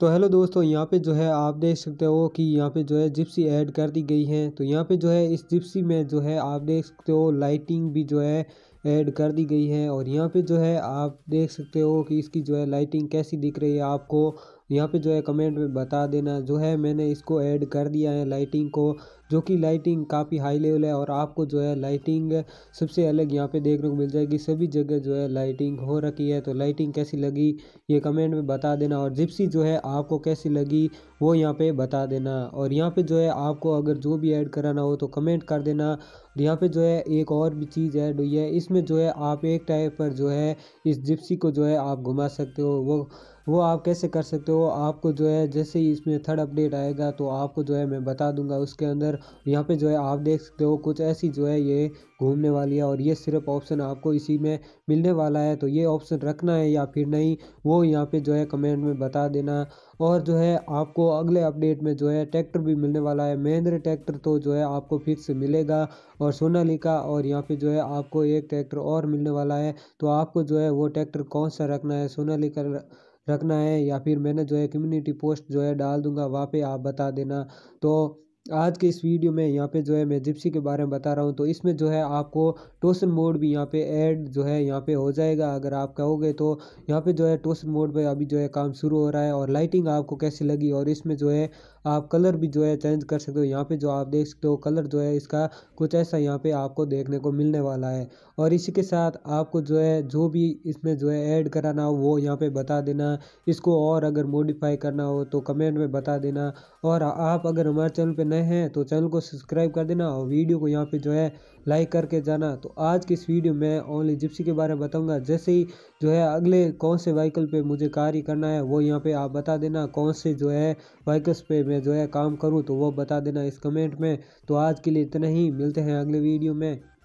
तो हेलो दोस्तों यहाँ पे जो है आप देख सकते हो कि यहाँ पे जो है जिप्सी ऐड कर दी गई है तो यहाँ पे जो है इस जिप्सी में जो है आप देख सकते हो लाइटिंग भी जो है ऐड कर दी गई है और यहाँ पे जो है आप देख सकते हो कि इसकी जो है लाइटिंग कैसी दिख रही है आपको यहाँ पे जो है कमेंट में बता देना जो है मैंने इसको ऐड कर दिया है लाइटिंग को जो कि लाइटिंग काफ़ी हाई लेवल है और आपको जो है लाइटिंग सबसे अलग यहाँ पे देखने को मिल जाएगी सभी जगह जो है लाइटिंग हो रखी है तो लाइटिंग कैसी लगी ये कमेंट में बता देना और जिप्सी जो है आपको कैसी लगी वो यहाँ पे बता देना और यहाँ पे जो है आपको अगर जो भी ऐड कराना हो तो कमेंट कर देना और यहाँ पे जो है एक और भी चीज़ ऐड हुई है इसमें जो है आप एक टाइप पर जो है इस जिप्सी को जो है आप घुमा सकते हो वो वो आप कैसे कर सकते हो आपको जो है जैसे ही इसमें थर्ड अपडेट आएगा तो आपको जो है मैं बता दूंगा उसके अंदर यहाँ पे जो है आप देख सकते हो कुछ ऐसी जो है ये घूमने वाली है और ये सिर्फ ऑप्शन आपको इसी में मिलने वाला है तो ये ऑप्शन रखना है या फिर नहीं वो यहाँ पे जो है कमेंट में बता देना और जो है आपको अगले अपडेट में जो है ट्रैक्टर भी मिलने वाला है महेंद्र ट्रैक्टर तो जो है आपको फिक्स मिलेगा और सोनालिका और यहाँ पे जो है आपको एक ट्रैक्टर और मिलने वाला है तो आपको जो है वो ट्रैक्टर कौन सा रखना है सोनालिका रखना है या फिर मैंने जो है कम्युनिटी पोस्ट जो है डाल दूंगा वहाँ पे आप बता देना तो आज के इस वीडियो में यहाँ पे जो है मैं जिप्सी के बारे में बता रहा हूँ तो इसमें जो है आपको टोसन मोड भी यहाँ पे ऐड जो है यहाँ पे हो जाएगा अगर आप कहोगे तो यहाँ पे जो है टोसन मोड पे अभी जो है काम शुरू हो रहा है और लाइटिंग आपको कैसी लगी और इसमें जो है आप कलर भी जो है चेंज कर सकते हो यहाँ पे जो आप देख सकते हो कलर जो है इसका कुछ ऐसा यहाँ पे आपको देखने को मिलने वाला है और इसी के साथ आपको जो है जो भी इसमें जो है ऐड कराना हो वो यहाँ पे बता देना इसको और अगर मॉडिफाई करना हो तो कमेंट में बता देना और आप अगर हमारे चैनल पर नए हैं तो चैनल को सब्सक्राइब कर देना और वीडियो को यहाँ पर जो है लाइक करके जाना तो आज की इस वीडियो में ओनली जिप्सी के बारे में बताऊँगा जैसे ही जो है अगले कौन से व्हीकल पर मुझे कार्य करना है वो यहाँ पर आप बता देना कौन से जो है व्हीकल्स पे मैं मैं जो है काम करूँ तो वो बता देना इस कमेंट में तो आज के लिए इतना ही मिलते हैं अगले वीडियो में